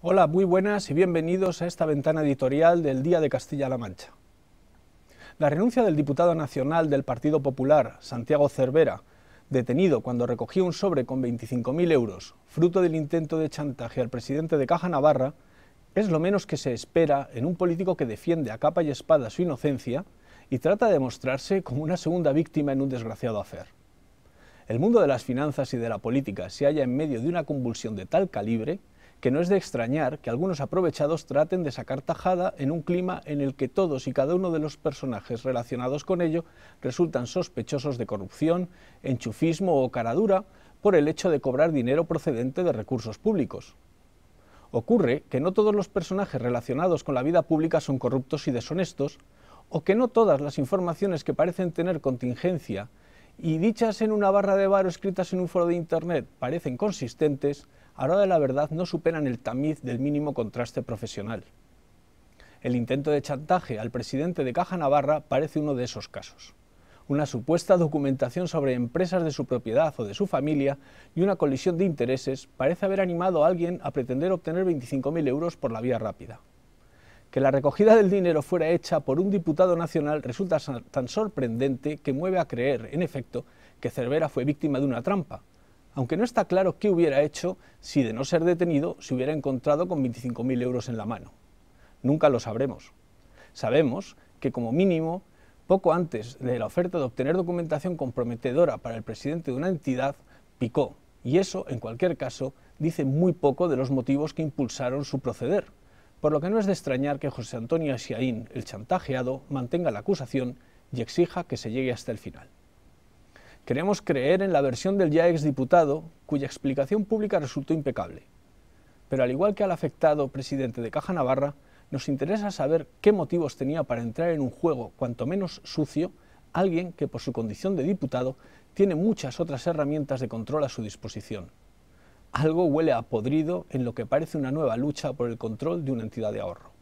Hola, muy buenas y bienvenidos a esta ventana editorial del Día de Castilla-La Mancha. La renuncia del diputado nacional del Partido Popular, Santiago Cervera, detenido cuando recogía un sobre con 25.000 euros, fruto del intento de chantaje al presidente de Caja Navarra, es lo menos que se espera en un político que defiende a capa y espada su inocencia y trata de mostrarse como una segunda víctima en un desgraciado afer. El mundo de las finanzas y de la política se halla en medio de una convulsión de tal calibre que no es de extrañar que algunos aprovechados traten de sacar tajada en un clima en el que todos y cada uno de los personajes relacionados con ello resultan sospechosos de corrupción, enchufismo o caradura por el hecho de cobrar dinero procedente de recursos públicos. Ocurre que no todos los personajes relacionados con la vida pública son corruptos y deshonestos, o que no todas las informaciones que parecen tener contingencia y dichas en una barra de bar escritas en un foro de Internet parecen consistentes, ahora de la verdad no superan el tamiz del mínimo contraste profesional. El intento de chantaje al presidente de Caja Navarra parece uno de esos casos. Una supuesta documentación sobre empresas de su propiedad o de su familia y una colisión de intereses parece haber animado a alguien a pretender obtener 25.000 euros por la vía rápida. Que la recogida del dinero fuera hecha por un diputado nacional resulta tan sorprendente que mueve a creer, en efecto, que Cervera fue víctima de una trampa, aunque no está claro qué hubiera hecho si de no ser detenido se hubiera encontrado con 25.000 euros en la mano. Nunca lo sabremos. Sabemos que como mínimo, poco antes de la oferta de obtener documentación comprometedora para el presidente de una entidad, picó, y eso, en cualquier caso, dice muy poco de los motivos que impulsaron su proceder, por lo que no es de extrañar que José Antonio Asiaín, el chantajeado, mantenga la acusación y exija que se llegue hasta el final. Queremos creer en la versión del ya exdiputado, cuya explicación pública resultó impecable. Pero al igual que al afectado presidente de Caja Navarra, nos interesa saber qué motivos tenía para entrar en un juego cuanto menos sucio alguien que por su condición de diputado tiene muchas otras herramientas de control a su disposición. Algo huele a podrido en lo que parece una nueva lucha por el control de una entidad de ahorro.